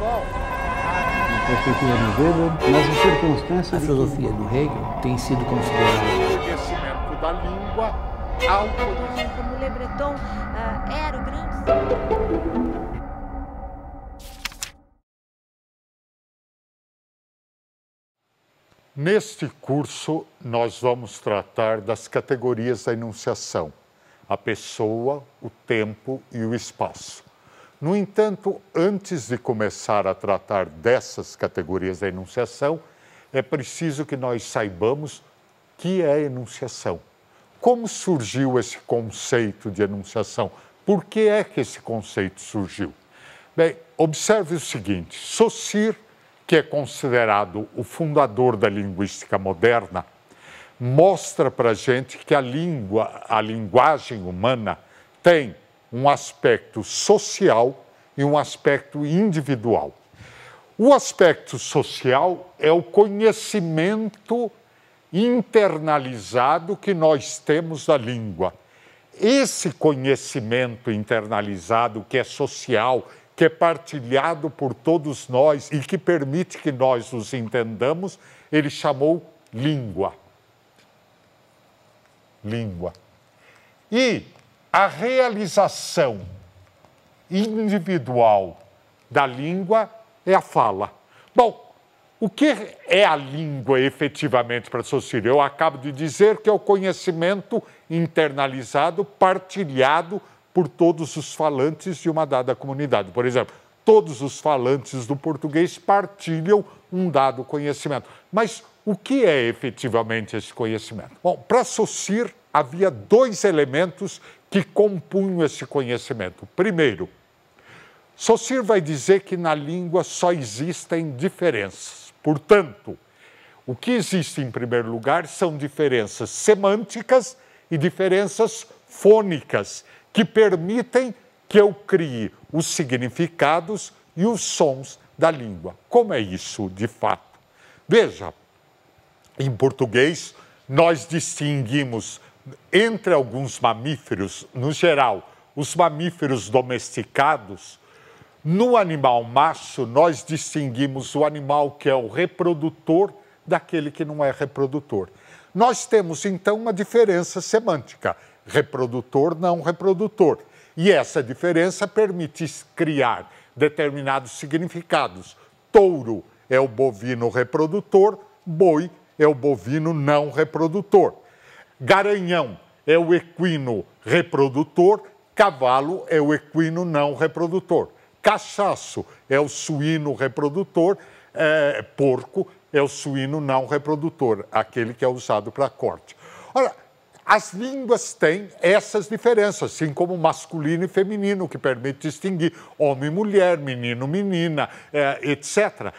Na perspectiva do Weber, mas a circunstância. A filosofia do Hegel tem sido considerada. O conhecimento da língua autorizado. Como Le Breton ah, era o grande. Neste curso, nós vamos tratar das categorias da enunciação: a pessoa, o tempo e o espaço. No entanto, antes de começar a tratar dessas categorias da enunciação, é preciso que nós saibamos que é enunciação. Como surgiu esse conceito de enunciação? Por que é que esse conceito surgiu? Bem, observe o seguinte: Saussure, que é considerado o fundador da linguística moderna, mostra para gente que a língua, a linguagem humana, tem um aspecto social e um aspecto individual. O aspecto social é o conhecimento internalizado que nós temos da língua. Esse conhecimento internalizado, que é social, que é partilhado por todos nós e que permite que nós nos entendamos, ele chamou língua. Língua. E a realização individual da língua é a fala. Bom, o que é a língua efetivamente, para Ciro? Eu acabo de dizer que é o conhecimento internalizado, partilhado por todos os falantes de uma dada comunidade. Por exemplo, todos os falantes do português partilham um dado conhecimento. Mas o que é efetivamente esse conhecimento? Bom, para Saussure havia dois elementos que compunham esse conhecimento. Primeiro, Saussure vai dizer que na língua só existem diferenças. Portanto, o que existe em primeiro lugar são diferenças semânticas e diferenças fônicas que permitem que eu crie os significados e os sons da língua. Como é isso de fato? Veja, em português nós distinguimos entre alguns mamíferos, no geral, os mamíferos domesticados, no animal macho, nós distinguimos o animal que é o reprodutor daquele que não é reprodutor. Nós temos, então, uma diferença semântica: reprodutor, não reprodutor. E essa diferença permite criar determinados significados. Touro é o bovino reprodutor, boi é o bovino não reprodutor. Garanhão é o equino reprodutor, cavalo é o equino não reprodutor. Cachaço é o suíno reprodutor, é, porco é o suíno não reprodutor, aquele que é usado para corte. Ora, as línguas têm essas diferenças, assim como masculino e feminino, que permite distinguir homem e mulher, menino, e menina, é, eh, etc.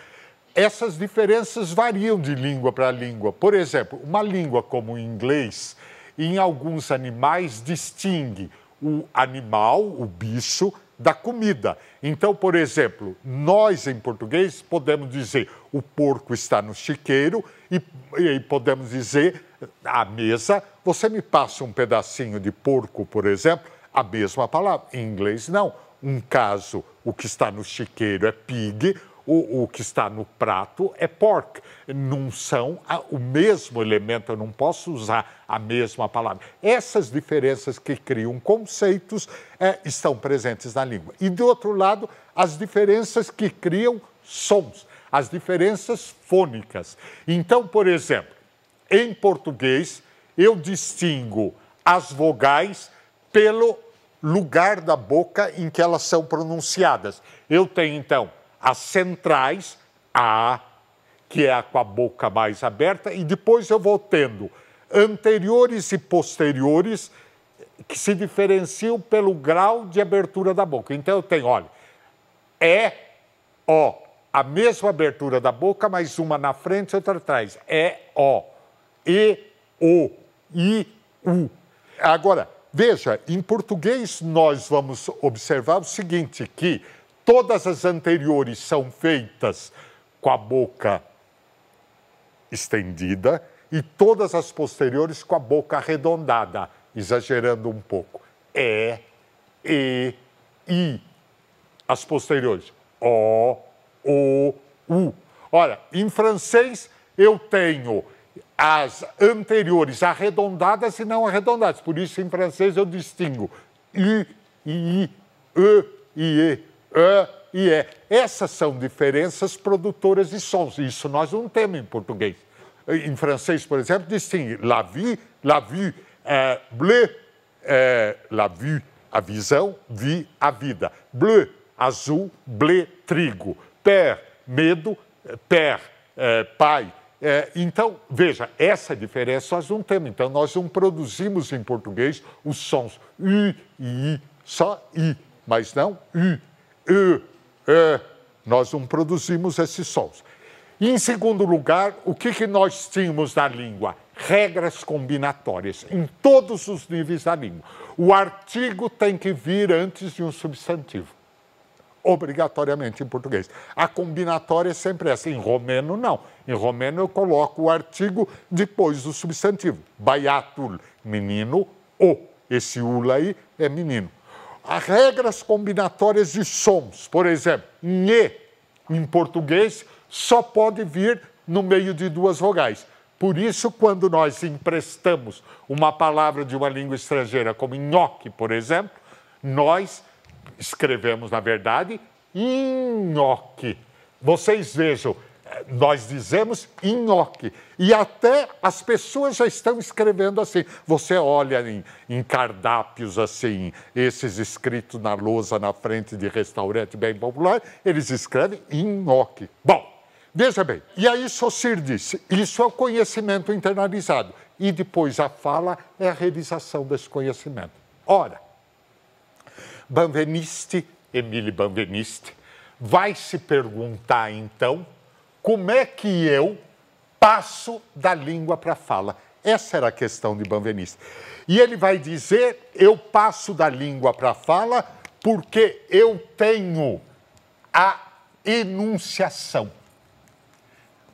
Essas diferenças variam de língua para língua. Por exemplo, uma língua como o inglês, em alguns animais, distingue o animal, o bicho, da comida. Então, por exemplo, nós em português podemos dizer o porco está no chiqueiro e, e, podemos dizer à mesa, você me passa um pedacinho de porco, por exemplo, a mesma palavra. Em inglês, não. Um caso, o que está no chiqueiro é pig, o, o que está no prato é pork. Não são a, o mesmo elemento, eu não posso usar a mesma palavra. Essas diferenças que criam conceitos é, estão presentes na língua. E, do outro lado, as diferenças que criam sons, as diferenças fônicas. Então, por exemplo, em português, eu distingo as vogais pelo lugar da boca em que elas são pronunciadas. Eu tenho, então, as centrais, a que é a com a boca mais aberta, e depois eu vou tendo anteriores e posteriores que se diferenciam pelo grau de abertura da boca. Então eu tenho, olha, é O, a mesma abertura da boca, mas uma na frente e outra atrás. É O, E, O, I, U. Agora, veja, em português nós vamos observar o seguinte, que todas as anteriores são feitas com a boca estendida e todas as posteriores com a boca arredondada, exagerando um pouco. É, E, I. As posteriores. O, O, U. Olha, em francês eu tenho as anteriores arredondadas e não arredondadas. Por isso, em francês, eu distingo I, I, E e E ã é, e é. Essas são diferenças produtoras de sons. Isso nós não temos em português. Em francês, por exemplo, distingue assim, la vie, la vue, é, bleu, é, la vue, a visão, vi, a vida. Bleu, azul, bleu, trigo. Père, medo, père, é, pai. É, então, veja, essa diferença nós não temos. Então, nós não produzimos em português os sons U e I, só I, mas não U é, nós não produzimos esses sons. em segundo lugar, o que, que nós tínhamos na língua? Regras combinatórias em todos os níveis da língua. O artigo tem que vir antes de um substantivo obrigatoriamente em português. A combinatória é sempre essa. Em romeno, não. Em romeno, eu coloco o artigo depois do substantivo. Baiatul, menino, o. Esse ula aí é menino as regras combinatórias de sons. Por exemplo, nhe em português só pode vir no meio de duas vogais. Por isso, quando nós emprestamos uma palavra de uma língua estrangeira, como nhoque, por exemplo, nós escrevemos, na verdade, nhoque. Vocês vejam, nós dizemos Enoque. E até as pessoas já estão escrevendo assim. Você olha em, em cardápios assim, esses escritos na lousa na frente de restaurante bem popular, eles escrevem Enoque. Bom, veja bem. E aí Sossir disse, isso é o conhecimento internalizado. E depois a fala é a realização desse conhecimento. Ora, Banveniste, Emile Banveniste, vai se perguntar então como é que eu passo da língua para a fala? Essa era a questão de Banvenista. E ele vai dizer: eu passo da língua para a fala porque eu tenho a enunciação.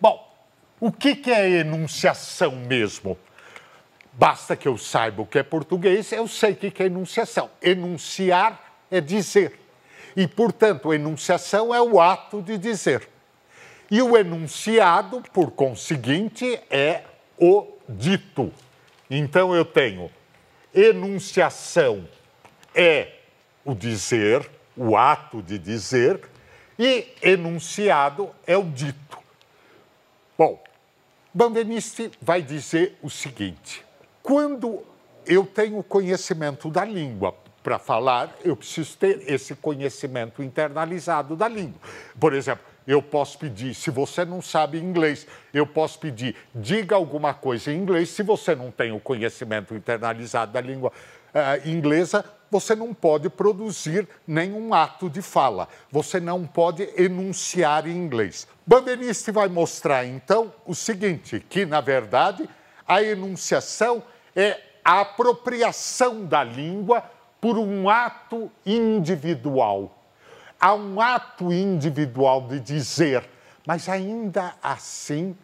Bom, o que, que é enunciação mesmo? Basta que eu saiba o que é português, eu sei o que, que é enunciação. Enunciar é dizer. E, portanto, enunciação é o ato de dizer. E o enunciado, por conseguinte, é o dito. Então eu tenho enunciação é o dizer, o ato de dizer, e enunciado é o dito. Bom, Bandeniste vai dizer o seguinte: quando eu tenho conhecimento da língua para falar, eu preciso ter esse conhecimento internalizado da língua. Por exemplo, eu posso pedir. Se você não sabe inglês, eu posso pedir. Diga alguma coisa em inglês. Se você não tem o conhecimento internalizado da língua uh, inglesa, você não pode produzir nenhum ato de fala. Você não pode enunciar em inglês. Banderiste vai mostrar, então, o seguinte: que, na verdade, a enunciação é a apropriação da língua por um ato individual Há um ato individual de dizer, mas ainda assim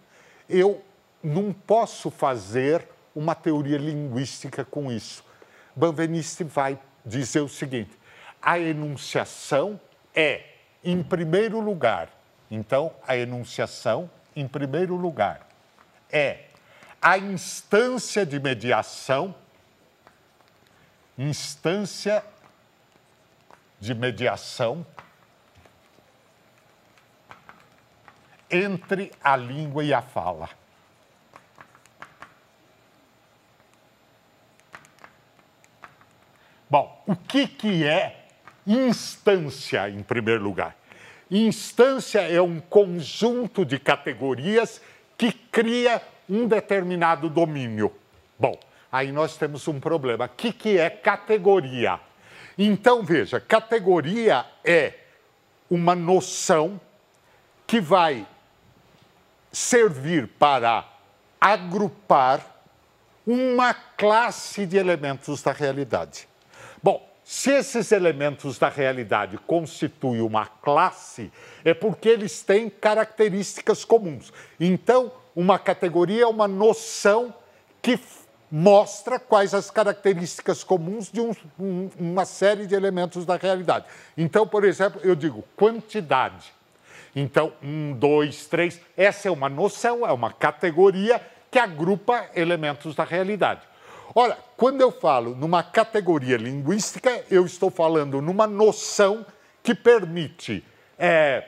eu não posso fazer uma teoria linguística com isso. Banveniste vai dizer o seguinte: a enunciação é, em primeiro lugar, então a enunciação, em primeiro lugar, é a instância de mediação, instância de mediação entre a língua e a fala. Bom, o que, que é instância, em primeiro lugar? Instância é um conjunto de categorias que cria um determinado domínio. Bom, aí nós temos um problema. O que, que é categoria? Então, veja, categoria é uma noção que vai servir para agrupar uma classe de elementos da realidade. Bom, se esses elementos da realidade constituem uma classe, é porque eles têm características comuns. Então, uma categoria é uma noção que mostra quais as características comuns de um, um, uma série de elementos da realidade. Então, por exemplo, eu digo quantidade. Então, um, dois, três, essa é uma noção, é uma categoria que agrupa elementos da realidade. Olha, quando eu falo numa categoria linguística, eu estou falando numa noção que permite é,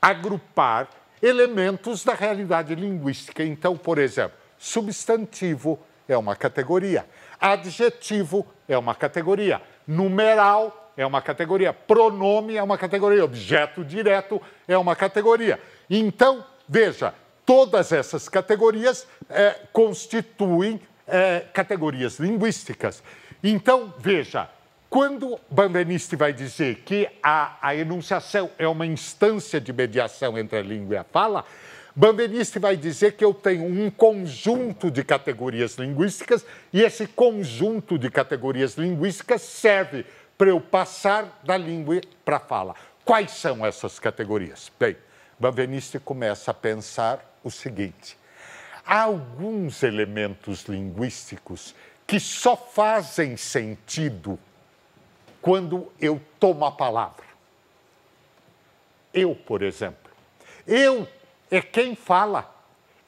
agrupar elementos da realidade linguística. Então, por exemplo, substantivo, é uma categoria. Adjetivo é uma categoria. Numeral é uma categoria. Pronome é uma categoria. Objeto direto é uma categoria. Então, veja, todas essas categorias é, constituem é, categorias linguísticas. Então, veja, quando Benveniste vai dizer que a, a enunciação é uma instância de mediação entre a língua e a fala, Banderiste vai dizer que eu tenho um conjunto de categorias linguísticas e esse conjunto de categorias linguísticas serve para eu passar da língua para a fala. Quais são essas categorias? Bem, Banveniste começa a pensar o seguinte: há alguns elementos linguísticos que só fazem sentido quando eu tomo a palavra. Eu, por exemplo, eu é quem fala,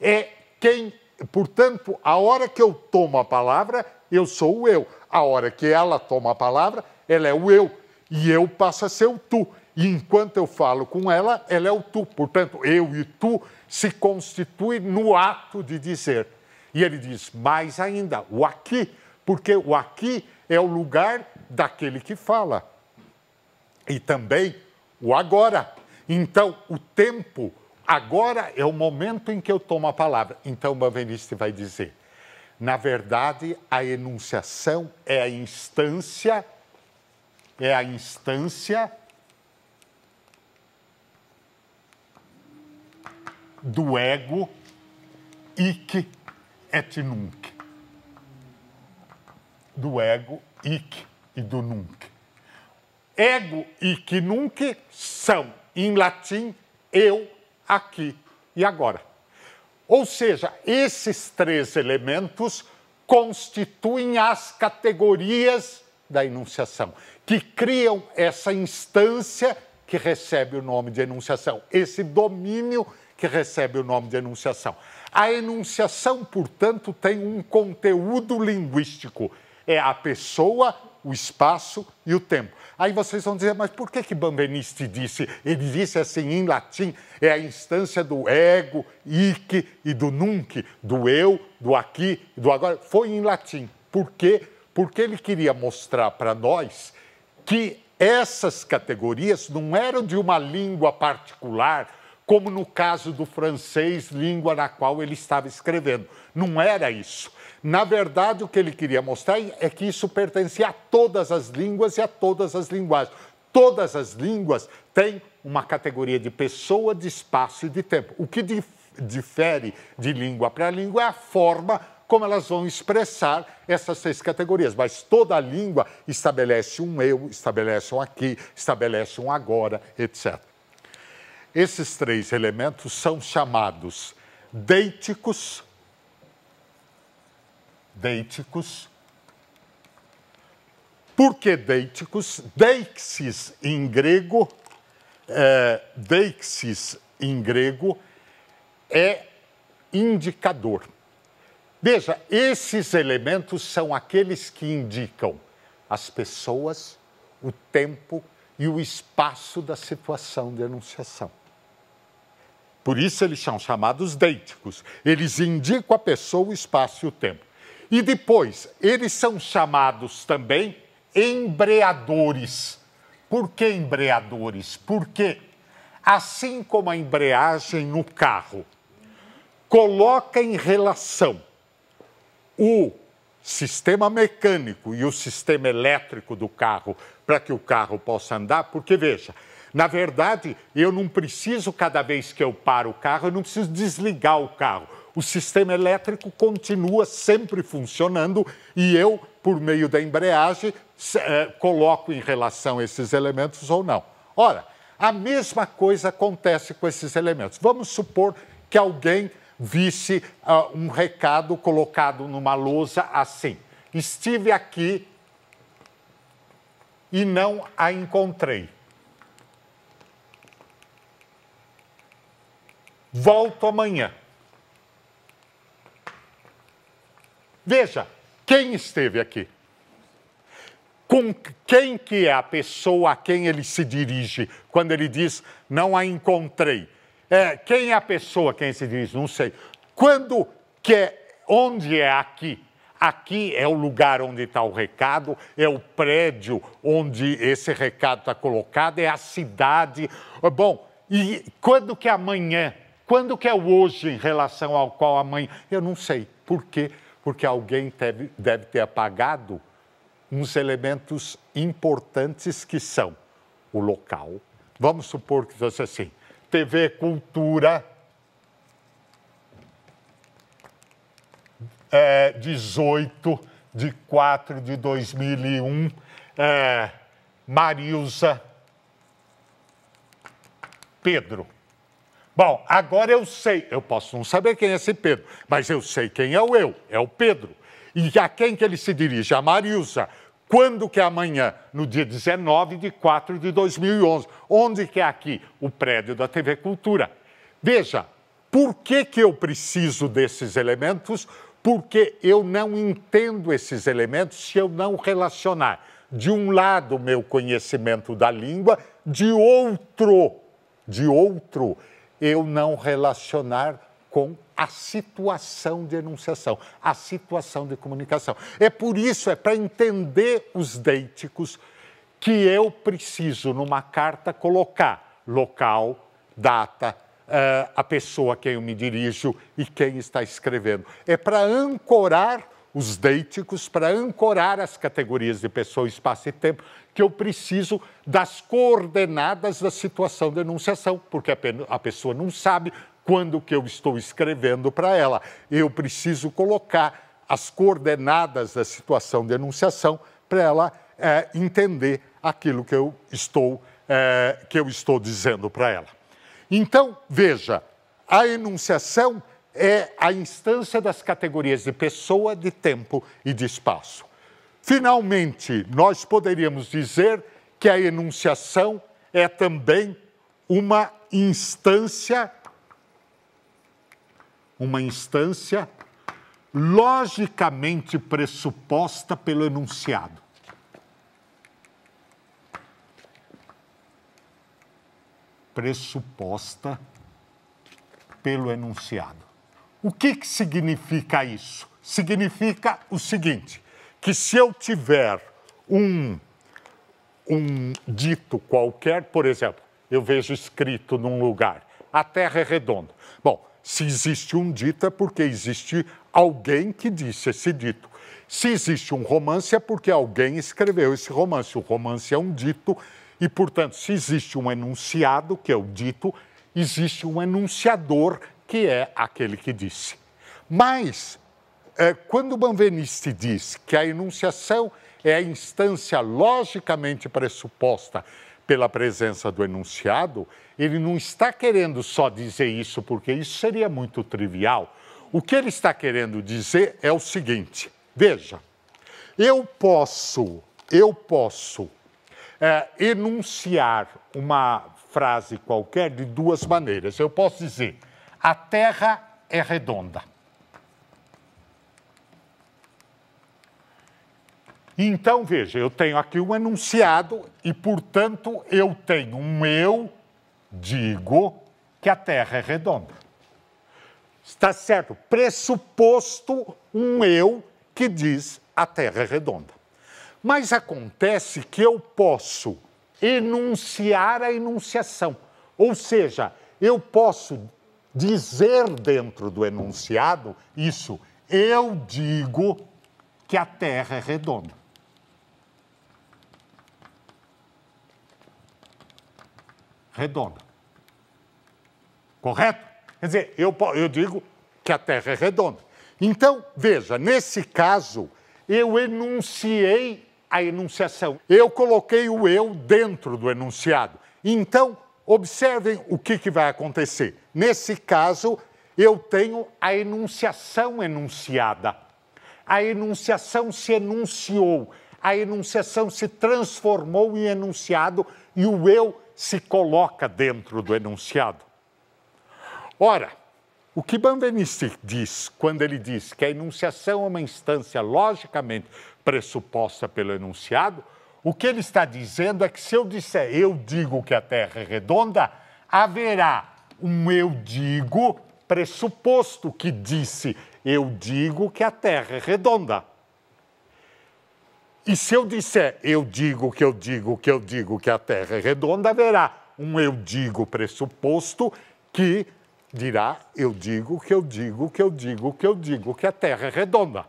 é quem. Portanto, a hora que eu tomo a palavra, eu sou o eu. A hora que ela toma a palavra, ela é o eu. E eu passo a ser o tu. E enquanto eu falo com ela, ela é o tu. Portanto, eu e tu se constitui no ato de dizer. E ele diz, mais ainda, o aqui, porque o aqui é o lugar daquele que fala. E também o agora. Então, o tempo Agora é o momento em que eu tomo a palavra. Então, Benveniste vai dizer: na verdade, a enunciação é a instância, é a instância do ego ich et nunc. Do ego ich e do nunc. Ego, ich, nunc são, em latim, eu aqui e agora. Ou seja, esses três elementos constituem as categorias da enunciação, que criam essa instância que recebe o nome de enunciação, esse domínio que recebe o nome de enunciação. A enunciação, portanto, tem um conteúdo linguístico. É a pessoa o espaço e o tempo. Aí vocês vão dizer, mas por que que Benveniste disse? Ele disse assim em latim, é a instância do ego, ic e do nunc, do eu, do aqui, do agora. Foi em latim. Por quê? Porque ele queria mostrar para nós que essas categorias não eram de uma língua particular, como no caso do francês, língua na qual ele estava escrevendo. Não era isso. Na verdade, o que ele queria mostrar é que isso pertence a todas as línguas e a todas as linguagens. Todas as línguas têm uma categoria de pessoa, de espaço e de tempo. O que difere de língua para língua é a forma como elas vão expressar essas três categorias. Mas toda língua estabelece um eu, estabelece um aqui, estabelece um agora, etc. Esses três elementos são chamados deíticos, deíticos. Por que deíticos? Deixis em grego, é, deixis em grego é indicador. Veja, esses elementos são aqueles que indicam as pessoas, o tempo e o espaço da situação de enunciação. Por isso eles são chamados deíticos. Eles indicam a pessoa, o espaço e o tempo. E depois, eles são chamados também embreadores. Por que embreadores? Porque, assim como a embreagem no carro coloca em relação o sistema mecânico e o sistema elétrico do carro para que o carro possa andar, porque veja, na verdade, eu não preciso, cada vez que eu paro o carro, eu não preciso desligar o carro o sistema elétrico continua sempre funcionando e eu, por meio da embreagem, eh, coloco em relação esses elementos ou não. Ora, a mesma coisa acontece com esses elementos. Vamos supor que alguém visse uh, um recado colocado numa lousa assim: Estive aqui e não a encontrei. Volto amanhã. Veja, quem esteve aqui? Com quem que é a pessoa a quem ele se dirige quando ele diz não a encontrei? É, quem é a pessoa a quem se dirige? Não sei. Quando que é, onde é aqui? Aqui é o lugar onde está o recado, é o prédio onde esse recado está colocado, é a cidade. Bom, e quando que é amanhã? Quando que é o hoje em relação ao qual amanhã? Eu não sei. Por quê? porque alguém teve, deve ter apagado uns elementos importantes que são o local. Vamos supor que fosse assim: TV Cultura. É, 18 de 4 de 2001, é, Pedro. Bom, agora eu sei, eu posso não saber quem é esse Pedro, mas eu sei quem é o eu, é o Pedro. E a quem que ele se dirige? A Marilsa. Quando que é amanhã? No dia 19 de 4 de 2011. Onde que é aqui? O prédio da TV Cultura. Veja, por que, que eu preciso desses elementos? Porque eu não entendo esses elementos se eu não relacionar, de um lado, o meu conhecimento da língua, de outro, de outro, eu não relacionar com a situação de enunciação, a situação de comunicação. É por isso, é para entender os dêiticos que eu preciso, numa carta, colocar local, data, uh, a pessoa a quem eu me dirijo e quem está escrevendo. É para ancorar os dêiticos, para ancorar as categorias de pessoa, espaço e tempo, que eu preciso das coordenadas da situação de enunciação, porque a pessoa não sabe quando que eu estou escrevendo para ela. Eu preciso colocar as coordenadas da situação de enunciação para ela é, entender aquilo que eu estou, é, que eu estou dizendo para ela. Então, veja, a enunciação é a instância das categorias de pessoa, de tempo e de espaço. Finalmente, nós poderíamos dizer que a enunciação é também uma instância uma instância logicamente pressuposta pelo enunciado. Pressuposta pelo enunciado. O que, que significa isso? Significa o seguinte: que se eu tiver um, um dito qualquer, por exemplo, eu vejo escrito num lugar, a Terra é redonda. Bom, se existe um dito é porque existe alguém que disse esse dito. Se existe um romance é porque alguém escreveu esse romance. O romance é um dito e, portanto, se existe um enunciado, que é o dito, existe um enunciador, que é aquele que disse. Mas é, quando Benveniste diz que a enunciação é a instância logicamente pressuposta pela presença do enunciado, ele não está querendo só dizer isso, porque isso seria muito trivial. O que ele está querendo dizer é o seguinte: veja, eu posso, eu posso é, enunciar uma frase qualquer de duas maneiras. Eu posso dizer: a Terra é redonda. Então, veja, eu tenho aqui um enunciado e, portanto, eu tenho um eu digo que a Terra é redonda. Está certo? Pressuposto um eu que diz a Terra é redonda. Mas acontece que eu posso enunciar a enunciação, ou seja, eu posso dizer dentro do enunciado isso, eu digo que a Terra é redonda. redonda. Correto? Quer dizer, eu, eu digo que a Terra é redonda. Então, veja, nesse caso, eu enunciei a enunciação. Eu coloquei o eu dentro do enunciado. Então, observem o que, que vai acontecer. Nesse caso, eu tenho a enunciação enunciada. A enunciação se enunciou, a enunciação se transformou em enunciado e o eu se coloca dentro do enunciado. Ora, o que Benveniste diz quando ele diz que a enunciação é uma instância logicamente pressuposta pelo enunciado, o que ele está dizendo é que se eu disser eu digo que a Terra é redonda, haverá um eu digo pressuposto que disse eu digo que a Terra é redonda. E se eu disser, eu digo que eu digo que eu digo que a Terra é redonda, haverá um eu digo pressuposto que dirá, eu digo que eu digo que eu digo que eu digo que a Terra é redonda.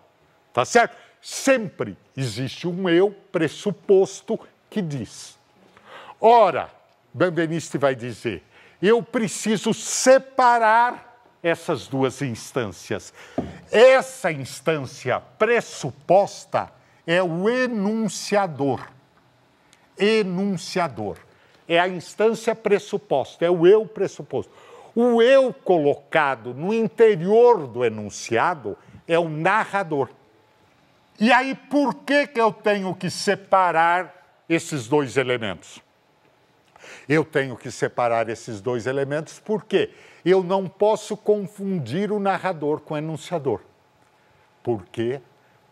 Tá certo? Sempre existe um eu pressuposto que diz. Ora, Benveniste vai dizer, eu preciso separar essas duas instâncias. Essa instância pressuposta é o enunciador. Enunciador. É a instância pressuposta, é o eu pressuposto. O eu colocado no interior do enunciado é o narrador. E aí, por que, que eu tenho que separar esses dois elementos? Eu tenho que separar esses dois elementos porque eu não posso confundir o narrador com o enunciador. Por quê?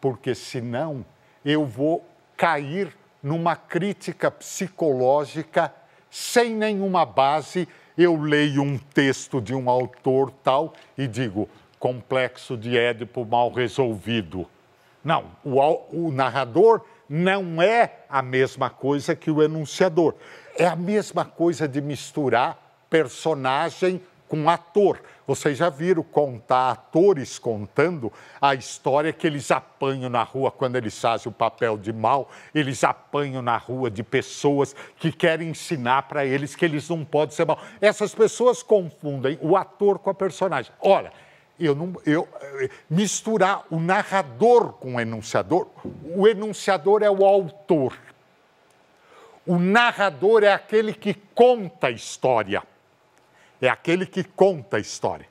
Porque senão eu vou cair numa crítica psicológica sem nenhuma base. Eu leio um texto de um autor tal e digo: complexo de Édipo mal resolvido. Não, o, o narrador não é a mesma coisa que o enunciador. É a mesma coisa de misturar personagem com ator. Vocês já viram contar atores contando a história que eles apanham na rua quando eles fazem o papel de mal, eles apanham na rua de pessoas que querem ensinar para eles que eles não podem ser mal. Essas pessoas confundem o ator com a personagem. Olha, eu não, eu, eh, misturar o narrador com o enunciador, o enunciador é o autor. O narrador é aquele que conta a história é aquele que conta a história.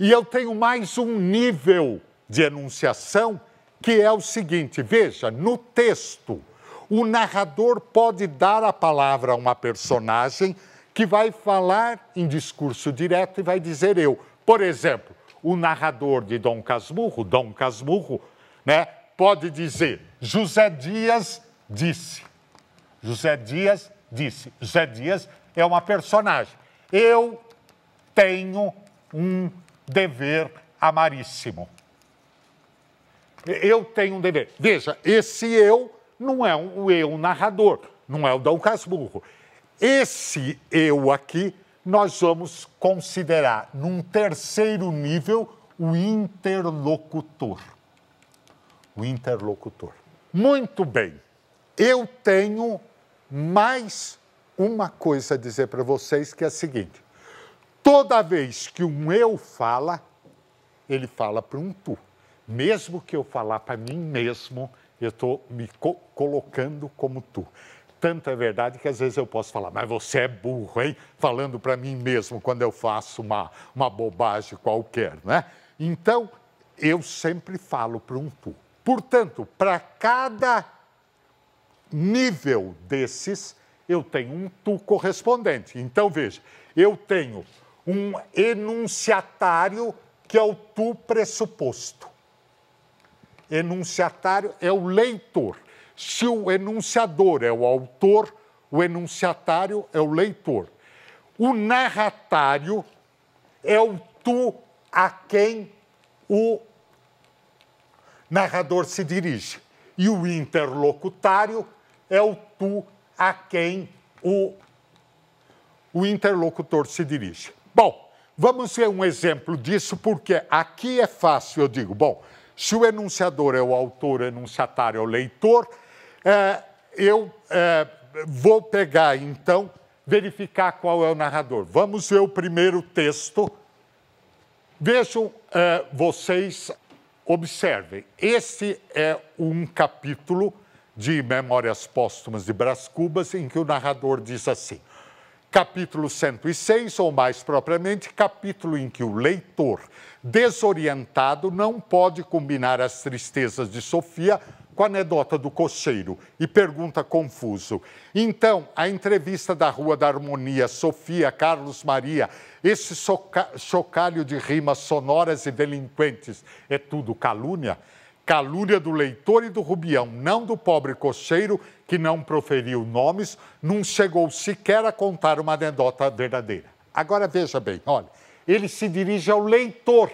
E eu tenho mais um nível de enunciação que é o seguinte: veja, no texto, o narrador pode dar a palavra a uma personagem que vai falar em discurso direto e vai dizer eu. Por exemplo, o narrador de Dom Casmurro, Dom Casmurro, né, pode dizer José Dias disse. José Dias disse. José Dias é uma personagem. Eu tenho um dever amaríssimo. Eu tenho um dever. Veja, esse eu não é o eu narrador, não é o Dom Casmurro. Esse eu aqui nós vamos considerar num terceiro nível o interlocutor. O interlocutor. Muito bem. Eu tenho mais uma coisa a dizer para vocês que é a seguinte: Toda vez que um eu fala, ele fala para um tu. Mesmo que eu falar para mim mesmo, eu estou me co colocando como tu. Tanto é verdade que às vezes eu posso falar, mas você é burro, hein? Falando para mim mesmo quando eu faço uma, uma bobagem qualquer, né? Então, eu sempre falo para um tu. Portanto, para cada nível desses, eu tenho um tu correspondente. Então, veja, eu tenho um enunciatário que é o tu pressuposto. Enunciatário é o leitor. Se o enunciador é o autor, o enunciatário é o leitor. O narratário é o tu a quem o narrador se dirige. E o interlocutário é o tu a quem o, o interlocutor se dirige. Bom, vamos ver um exemplo disso, porque aqui é fácil, eu digo, bom, se o enunciador é o autor, o enunciatário é o leitor, é, eu é, vou pegar, então, verificar qual é o narrador. Vamos ver o primeiro texto. Vejam, é, vocês observem, esse é um capítulo de Memórias Póstumas de Brás Cubas, em que o narrador diz assim: capítulo 106, ou mais propriamente, capítulo em que o leitor desorientado não pode combinar as tristezas de Sofia com a anedota do cocheiro e pergunta confuso. Então, a entrevista da Rua da Harmonia, Sofia, Carlos Maria, esse chocalho de rimas sonoras e delinquentes, é tudo calúnia? Calúnia do leitor e do Rubião, não do pobre cocheiro que não proferiu nomes, não chegou sequer a contar uma anedota verdadeira. Agora veja bem, olha, ele se dirige ao leitor.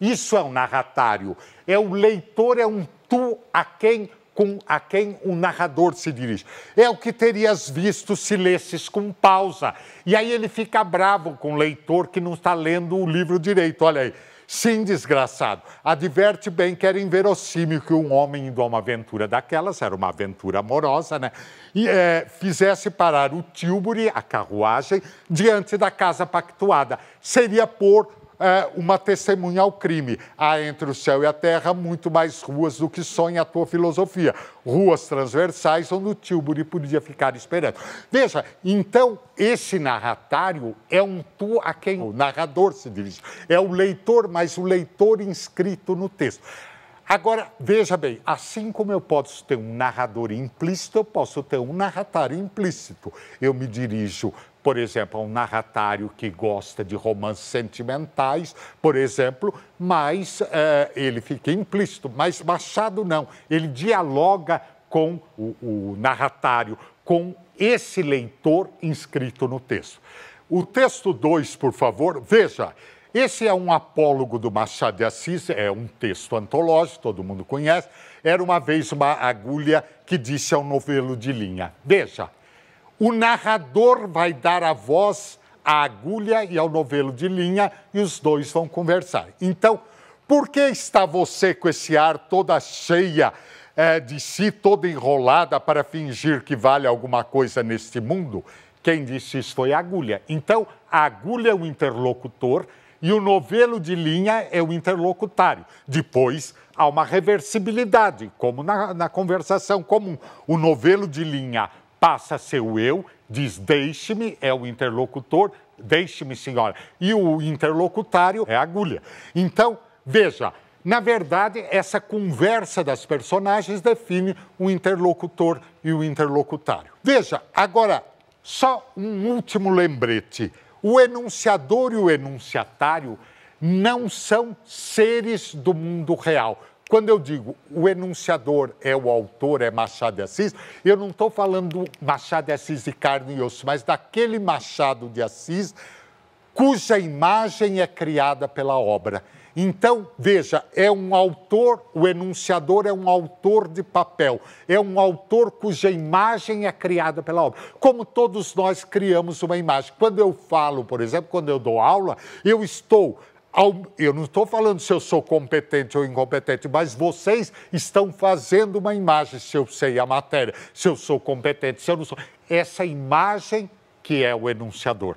Isso é um narratário. É o leitor, é um tu a quem com a quem o narrador se dirige. É o que terias visto se lesses com pausa. E aí ele fica bravo com o leitor que não está lendo o livro direito. Olha aí. Sim, desgraçado. Adverte bem que era inverossímil que um homem indo a uma aventura daquelas, era uma aventura amorosa, né? E é, fizesse parar o Tilbury, a carruagem, diante da casa pactuada. Seria por é, uma testemunha ao crime. Há entre o céu e a terra muito mais ruas do que sonha a tua filosofia. Ruas transversais onde o Tilbury podia ficar esperando. Veja, então esse narratário é um tu a quem o narrador se dirige. É o leitor, mas o leitor inscrito no texto. Agora, veja bem, assim como eu posso ter um narrador implícito, eu posso ter um narratário implícito. Eu me dirijo por exemplo, a um narratário que gosta de romances sentimentais, por exemplo, mas é, ele fica implícito, mas Machado não, ele dialoga com o, o narratário, com esse leitor inscrito no texto. O texto 2, por favor, veja. Esse é um apólogo do Machado de Assis, é um texto antológico, todo mundo conhece. Era uma vez uma agulha que disse ao novelo de linha: Veja, o narrador vai dar a voz à agulha e ao novelo de linha e os dois vão conversar. Então, por que está você com esse ar toda cheia é, de si, toda enrolada para fingir que vale alguma coisa neste mundo? Quem disse isso foi a agulha. Então, a agulha é o interlocutor e o novelo de linha é o interlocutário. Depois, há uma reversibilidade, como na, na conversação comum. O novelo de linha passa a ser o eu, diz deixe-me, é o interlocutor, deixe-me, senhora. E o interlocutário é a agulha. Então, veja, na verdade, essa conversa das personagens define o interlocutor e o interlocutário. Veja, agora, só um último lembrete: o enunciador e o enunciatário não são seres do mundo real quando eu digo o enunciador é o autor, é Machado de Assis, eu não estou falando Machado de Assis de carne e osso, mas daquele Machado de Assis cuja imagem é criada pela obra. Então, veja, é um autor, o enunciador é um autor de papel, é um autor cuja imagem é criada pela obra. Como todos nós criamos uma imagem. Quando eu falo, por exemplo, quando eu dou aula, eu estou eu não estou falando se eu sou competente ou incompetente, mas vocês estão fazendo uma imagem, se eu sei a matéria, se eu sou competente, se eu não sou. Essa imagem que é o enunciador.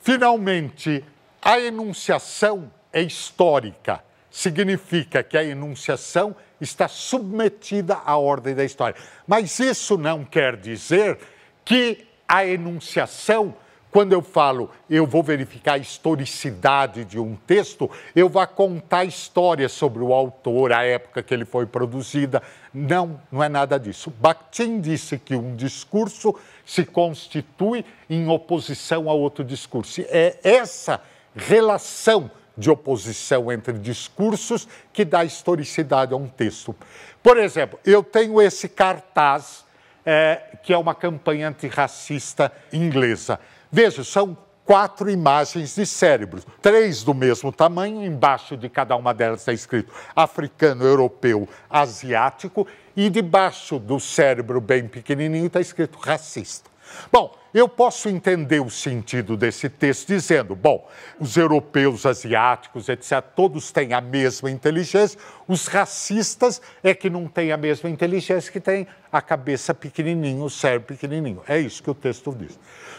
Finalmente, a enunciação é histórica. Significa que a enunciação está submetida à ordem da história. Mas isso não quer dizer que a enunciação quando eu falo, eu vou verificar a historicidade de um texto, eu vou contar histórias sobre o autor, a época que ele foi produzida. Não, não é nada disso. Bakhtin disse que um discurso se constitui em oposição a outro discurso. É essa relação de oposição entre discursos que dá historicidade a um texto. Por exemplo, eu tenho esse cartaz, é, que é uma campanha antirracista inglesa. Veja, são quatro imagens de cérebros, três do mesmo tamanho, embaixo de cada uma delas está escrito africano, europeu, asiático, e debaixo do cérebro bem pequenininho está escrito racista. Bom, eu posso entender o sentido desse texto dizendo, bom, os europeus, asiáticos, etc., todos têm a mesma inteligência, os racistas é que não têm a mesma inteligência, que têm a cabeça pequenininha, o cérebro pequenininho. É isso que o texto diz.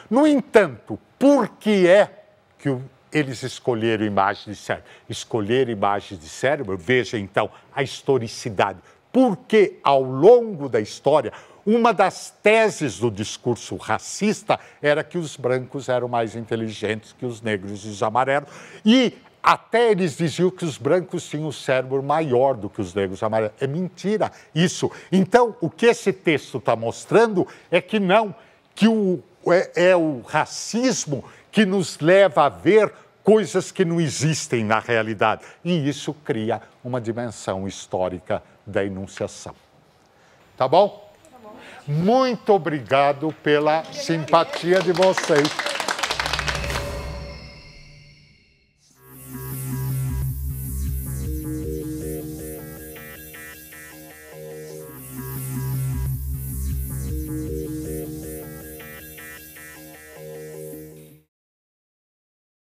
No entanto, por que é que eles escolheram imagens de cérebro. Escolheram imagens de cérebro, veja então a historicidade. Porque ao longo da história, uma das teses do discurso racista era que os brancos eram mais inteligentes que os negros e os amarelos. E até eles diziam que os brancos tinham o cérebro maior do que os negros e amarelos. É mentira isso. Então, o que esse texto está mostrando é que não, que o, é, é o racismo que nos leva a ver coisas que não existem na realidade. E isso cria uma dimensão histórica da enunciação. Tá bom? Muito obrigado pela simpatia de vocês.